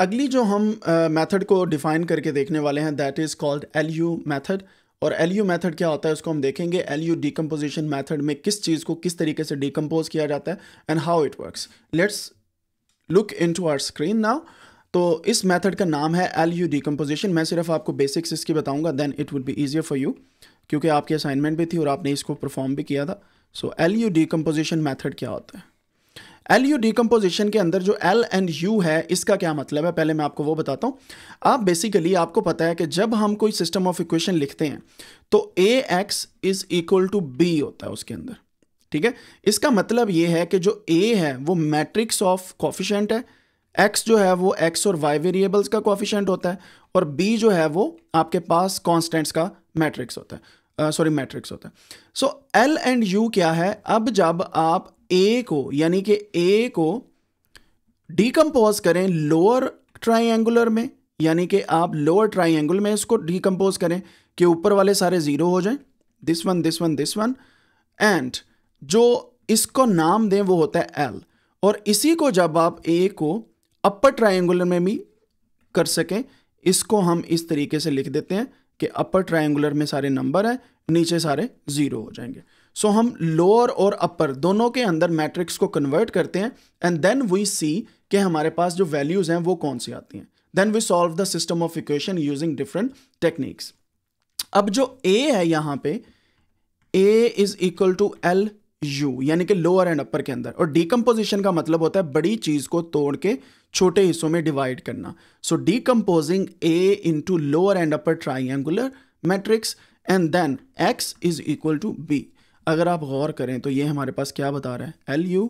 अगली जो हम मेथड uh, को डिफाइन करके देखने वाले हैं that is called L U method और एल यू मैथड क्या होता है उसको हम देखेंगे एल यू डिकम्पोजिशन मैथड में किस चीज़ को किस तरीके से डिकम्पोज किया जाता है and how it works let's look into our screen now तो इस मैथड का नाम है एल यू डिकम्पोजिशन मैं सिर्फ आपको बेसिक्स इसकी बताऊँगा then it would be easier for you क्योंकि आपकी असाइनमेंट भी थी और आपने इसको परफॉर्म भी किया था so L U decomposition method क्या होता है एल यू डिकम्पोजिशन के अंदर जो एल एंड यू है इसका क्या मतलब है पहले मैं आपको वो बताता हूँ आप बेसिकली आपको पता है कि जब हम कोई सिस्टम ऑफ इक्वेशन लिखते हैं तो A X is equal to B होता है उसके अंदर ठीक है इसका मतलब ये है कि जो ए है वो मैट्रिक्स ऑफ कॉफिशेंट है एक्स जो है वो एक्स और वाई वेरिएबल्स का कॉफिशेंट होता है और बी जो है वो आपके पास कॉन्स्टेंट्स का मैट्रिक्स होता है सॉरी uh, मैट्रिक्स होता है सो एल एंड यू क्या है अब जब आप ए को यानी कि ए को डीकम्पोज करें लोअर ट्राइंगुलर में यानी कि आप लोअर ट्राइंगल में इसको डिकम्पोज करें कि ऊपर वाले सारे ज़ीरो हो जाएं this one this one this one and जो इसको नाम दें वो होता है एल और इसी को जब आप ए को अपर ट्राइंगुलर में भी कर सकें इसको हम इस तरीके से लिख देते हैं कि अपर ट्राइंगुलर में सारे नंबर हैं नीचे सारे ज़ीरो हो जाएंगे सो so, हम लोअर और अपर दोनों के अंदर मैट्रिक्स को कन्वर्ट करते हैं एंड देन वी सी कि हमारे पास जो वैल्यूज़ हैं वो कौन सी आती हैं then we solve the system of equation using different techniques अब जो ए है यहाँ पे A is equal to L U यानी कि लोअर एंड अपर के अंदर और डीकम्पोजिशन का मतलब होता है बड़ी चीज को तोड़ के छोटे हिस्सों में डिवाइड करना so decomposing A into lower and upper triangular matrix and then X is equal to B अगर आप गौर करें तो ये हमारे पास क्या बता रहा है L U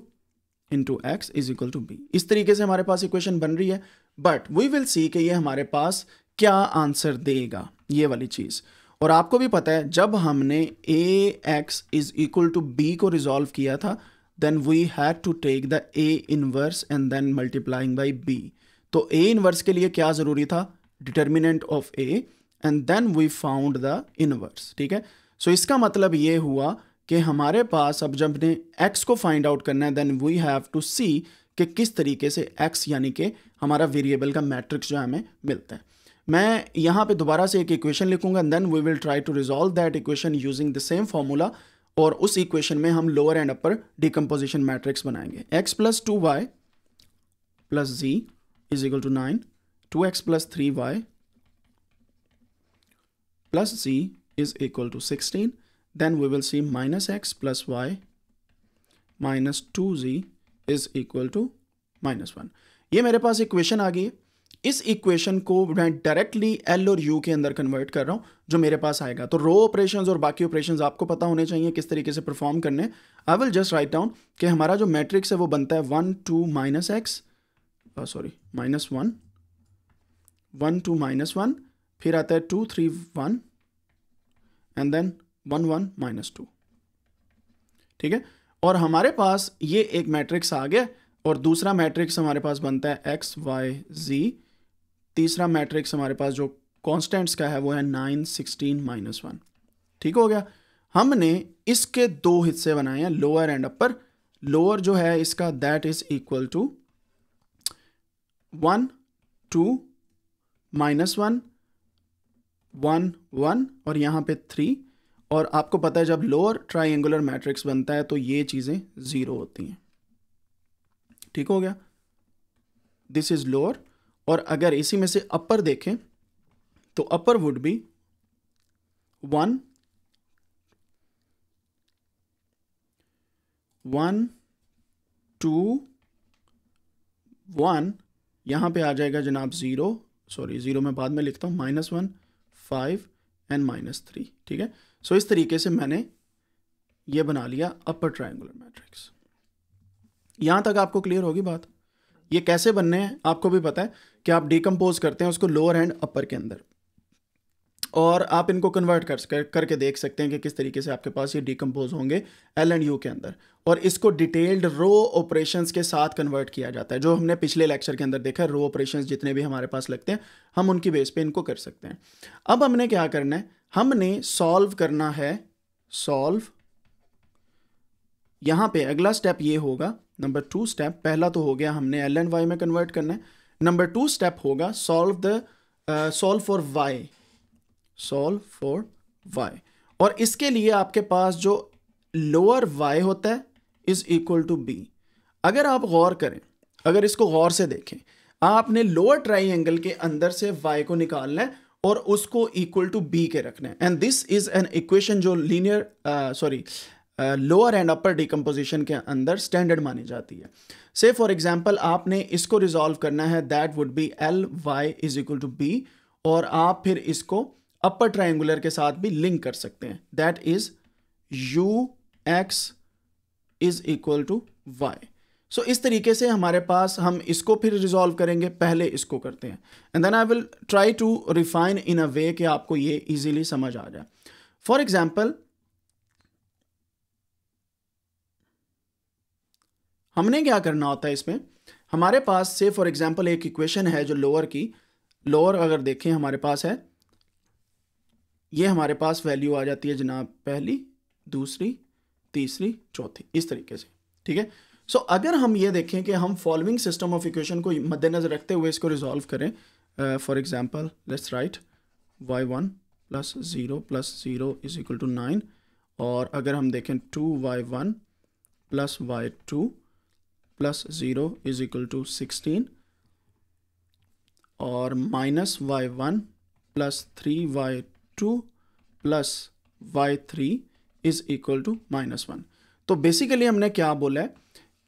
into X is equal to B इस तरीके से हमारे पास इक्वेशन बन रही है बट वी विल सी कि ये हमारे पास क्या आंसर देगा ये वाली चीज़ और आपको भी पता है जब हमने A X is equal to B को रिजॉल्व किया था then we had to take the A inverse and then multiplying by B तो ए इनवर्स के लिए क्या ज़रूरी था determinant of A and then we found the inverse ठीक है सो so इसका मतलब ये हुआ कि हमारे पास अब जब ने एक्स को फाइंड आउट करना है then we have to see कि किस तरीके से एक्स यानी कि हमारा वेरिएबल का मैट्रिक्स जो है हमें मिलता है मैं यहाँ पे दोबारा से एक इक्वेशन लिखूंगा then we will try to resolve that equation using the same formula और उस इक्वेशन में हम lower and upper decomposition matrix बनाएंगे X plus two Y plus Z is equal to nine two X plus three Y plus Z is equal to sixteen then we will see minus x plus y minus two Z is equal to minus one ये मेरे पास equation आ गई है इस equation को मैं directly L और you के अंदर कन्वर्ट कर रहा हूं जो मेरे पास आएगा तो रो ऑपरेशन और बाकी ऑपरेशन आपको पता होने चाहिए किस तरीके से परफॉर्म करने I will just write down कि हमारा जो मैट्रिक्स है वो बनता है one two minus X sorry minus one one two minus one फिर आता है two three one and then one one minus two ठीक है और हमारे पास ये एक मैट्रिक्स आ गया और दूसरा मैट्रिक्स हमारे पास बनता है एक्स वाई जी तीसरा मैट्रिक्स हमारे पास जो कॉन्स्टेंट्स का है वो है नाइन सिक्सटीन माइनस वन ठीक हो गया हमने इसके दो हिस्से बनाए हैं लोअर एंड अपर लोअर जो है इसका that is equal to one two minus one one one और यहां पे थ्री और आपको पता है जब लोअर ट्राइंगुलर मैट्रिक्स बनता है तो ये चीज़ें ज़ीरो होती हैं ठीक हो गया दिस इज़ लोअर और अगर इसी में से अपर देखें तो upper would be one one two one यहां पे आ जाएगा जनाब ज़ीरो सॉरी ज़ीरो में बाद में लिखता हूं minus one five and minus three ठीक है सो इस तरीके से मैंने ये बना लिया अपर ट्राइंगुलर मैट्रिक्स यहां तक आपको क्लियर होगी बात ये कैसे बनने हैं आपको भी पता है कि आप डिकम्पोज करते हैं उसको लोअर एंड अपर के अंदर और आप इनको कन्वर्ट कर, कर करके देख सकते हैं कि किस तरीके से आपके पास ये डिकम्पोज होंगे एल एंड यू के अंदर और इसको डिटेल्ड रो ऑपरेशंस के साथ कन्वर्ट किया जाता है जो हमने पिछले लेक्चर के अंदर देखा है रो ऑपरेशंस जितने भी हमारे पास लगते हैं हम उनकी बेस पे इनको कर सकते हैं अब हमने क्या करना है हमने सॉल्व करना है सॉल्व यहां पे अगला स्टेप ये होगा नंबर टू स्टेप पहला तो हो गया हमने एल एंड वाई में कन्वर्ट करना है नंबर टू स्टेप होगा solve the solve for Y solve for Y और इसके लिए आपके पास जो लोअर वाई होता है इज इक्वल टू बी अगर आप गौर करें अगर इसको गौर से देखें आपने लोअर ट्राइंगल के अंदर से वाई को निकालना है और उसको इक्वल टू बी के रखना है and this is an equation जो linear sorry lower and upper decomposition के अंदर स्टैंडर्ड मानी जाती है से फॉर एग्जाम्पल आपने इसको रिजॉल्व करना है that would be L Y is equal to B और आप फिर इसको अपर ट्राइंगुलर के साथ भी लिंक कर सकते हैं that is U X is equal to Y so so, इस तरीके से हमारे पास हम इसको फिर रिजॉल्व करेंगे पहले इसको करते हैं and then I will try to refine in a way कि आपको ये इजीली समझ आ जाए फॉर एग्जाम्पल हमने क्या करना होता है इसमें हमारे पास से फॉर एग्जाम्पल एक इक्वेशन है जो लोअर की लोअर अगर देखें हमारे पास है ये हमारे पास वैल्यू आ जाती है जनाब पहली दूसरी तीसरी चौथी इस तरीके से ठीक है सो so, अगर हम ये देखें कि हम फॉलोइंग सिस्टम ऑफ इक्वेशन को मद्देनजर रखते हुए इसको रिजॉल्व करें for example let's write Y one plus zero plus zero is equal to nine और अगर हम देखें two Y one plus Y two plus zero is equal to sixteen और minus Y one plus three Y two plus Y three is equal to minus one तो basically हमने क्या बोला है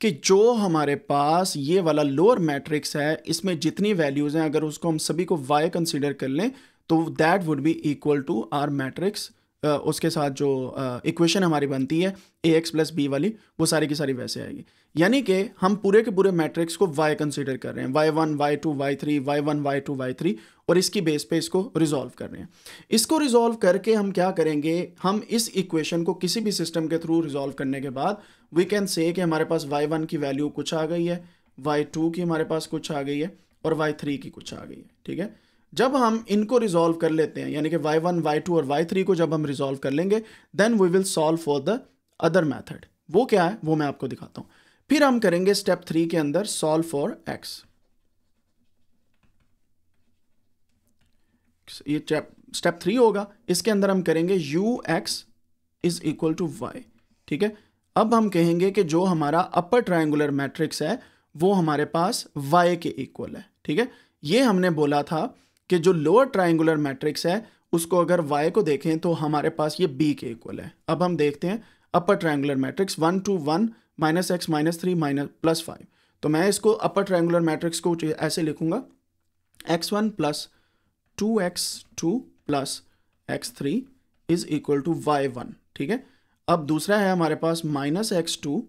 कि जो हमारे पास ये वाला लोअर मैट्रिक्स है इसमें जितनी वैल्यूज़ हैं अगर उसको हम सभी को वाई कंसिडर कर लें तो that would be equal to our matrix उसके साथ जो इक्वेशन हमारी बनती है ए एक्स प्लस बी वाली वो सारी की सारी वैसे आएगी यानी कि हम पूरे के पूरे मैट्रिक्स को वाई कंसिडर कर रहे हैं Y one Y two Y three Y one Y two Y three और इसकी बेस पे इसको रिजॉल्व कर रहे हैं इसको रिजॉल्व करके हम क्या करेंगे हम इस इक्वेशन को किसी भी सिस्टम के थ्रू रिजॉल्व करने के बाद वी कैन से कि हमारे पास वाई वन की वैल्यू कुछ आ गई है वाई टू की हमारे पास कुछ आ गई है और वाई थ्री की कुछ आ गई है ठीक है जब हम इनको रिजोल्व कर लेते हैं यानी कि वाई वन वाई टू और वाई थ्री को जब हम रिजोल्व कर लेंगे then we will solve for the other method वो क्या है वो मैं आपको दिखाता हूं फिर हम करेंगे स्टेप थ्री के अंदर सॉल्व फॉर एक्स ये स्टेप थ्री होगा इसके अंदर हम करेंगे U X is equal to Y ठीक है अब हम कहेंगे कि जो हमारा अपर ट्राइंगुलर मैट्रिक्स है वो हमारे पास वाई के इक्वल है ठीक है ये हमने बोला था कि जो लोअर ट्राइंगुलर मैट्रिक्स है उसको अगर वाई को देखें तो हमारे पास ये बी के इक्वल है अब हम देखते हैं upper triangular matrix one two one minus X minus three minus plus five तो मैं इसको अपर ट्राइंगुलर मैट्रिक्स को ऐसे लिखूंगा X one plus two X two plus X three is equal to Y one ठीक है अब दूसरा है हमारे पास minus X two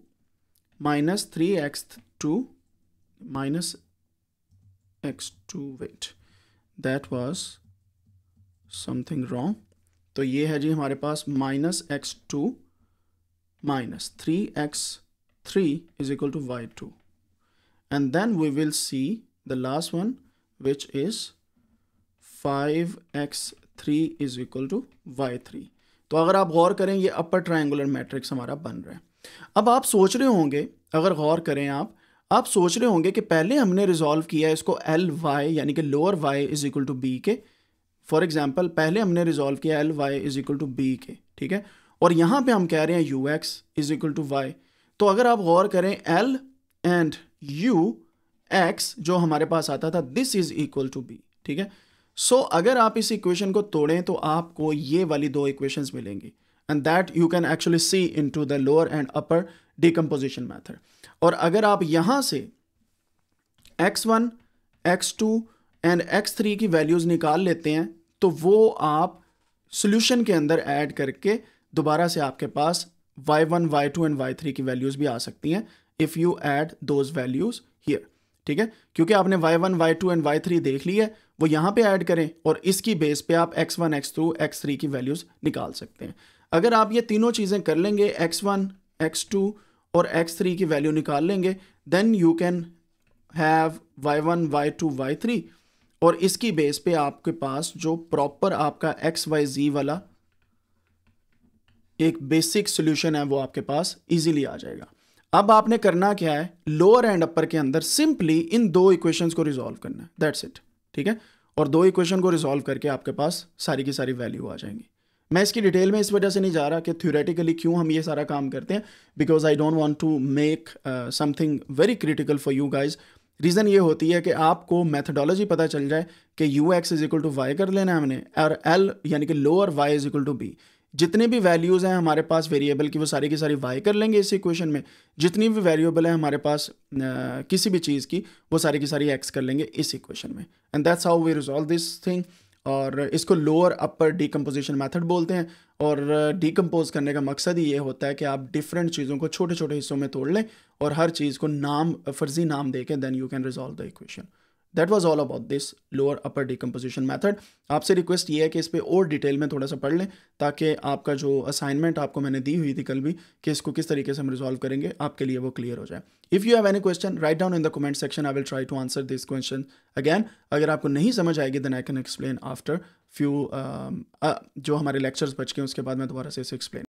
minus three X two minus X two wait that was something wrong तो ये है जी हमारे पास minus X two minus three X three is equal to Y two and then we will see the last one which is five X three is equal to Y three तो अगर आप गौर करें ये अपर ट्राइंगुलर मैट्रिक्स हमारा बन रहा है अब आप सोच रहे होंगे अगर गौर करें आप आप सोच रहे होंगे कि पहले हमने रिजॉल्व किया है इसको एल वाई यानी कि lower Y is equal to B K for example पहले हमने रिजॉल्व किया L Y is equal to B K ठीक है और यहाँ पे हम कह रहे हैं U X is equal to Y तो अगर आप गौर करें एल एंड यू एक्स जो हमारे पास आता था this is equal to B ठीक है सो so, अगर आप इस इक्वेशन को तोड़ें तो आपको ये वाली दो इक्वेशंस मिलेंगी and that you can actually see into the lower and upper decomposition method और अगर आप यहां से X one X two and X three की वैल्यूज़ निकाल लेते हैं तो वो आप सोल्यूशन के अंदर ऐड करके दोबारा से आपके पास Y one Y two and Y three की वैल्यूज़ भी आ सकती हैं if you add those values here ठीक है क्योंकि आपने Y one Y two and Y three देख ली है वो यहाँ पे ऐड करें और इसकी बेस पे आप X one X two X three की वैल्यूज़ निकाल सकते हैं अगर आप ये तीनों चीज़ें कर लेंगे एक्स वन एक्स टू और एक्स थ्री की वैल्यू निकाल लेंगे then you can have Y one Y two Y three और इसकी बेस पे आपके पास जो प्रॉपर आपका एक्स वाई जी वाला एक बेसिक सोल्यूशन है वो आपके पास इजीली आ जाएगा अब आपने करना क्या है लोअर एंड अपर के अंदर सिंपली इन दो इक्वेशंस को रिजोल्व करना है दैट्स इट ठीक है और दो इक्वेशन को रिजोल्व करके आपके पास सारी की सारी वैल्यू आ जाएंगी मैं इसकी डिटेल में इस वजह से नहीं जा रहा कि थ्योरेटिकली क्यों हम ये सारा काम करते हैं because I don't want to make something very critical for you guys reason ये होती है कि आपको मैथडोलॉजी पता चल जाए कि U X is equal to Y कर लेना हमने और एल यानी कि lower Y is equal to B जितने भी वैल्यूज़ हैं हमारे पास वेरिएबल की वो सारी की सारी वाई कर लेंगे इस इक्वेशन में जितनी भी वेरिएबल है हमारे पास आ, uh, किसी भी चीज़ की वो सारी की सारी एक्स कर लेंगे इस इक्वेशन में and that's how we resolve this thing और इसको लोअर अपर डिकम्पोजिशन मेथड बोलते हैं और डिकम्पोज करने का मकसद ही ये होता है कि आप डिफरेंट चीज़ों को छोटे छोटे हिस्सों में तोड़ लें और हर चीज़ को नाम फर्जी नाम दे के then you can resolve the equation that was all about this lower upper decomposition method आपसे रिक्वेस्ट ये है कि इस पर और डिटेल में थोड़ा सा पढ़ लें ताकि आपका जो असाइनमेंट आपको मैंने दी हुई थी कल भी कि इसको किस तरीके से हम रिजॉल्व करेंगे आपके लिए वो क्लियर हो जाए if you have any question write down in the comment section I will try to answer this question again अगर आपको नहीं समझ आएगी then I can explain after few जो हमारे लेक्चर्स बच गए उसके बाद मैं दोबारा से इसे एक्सप्लेन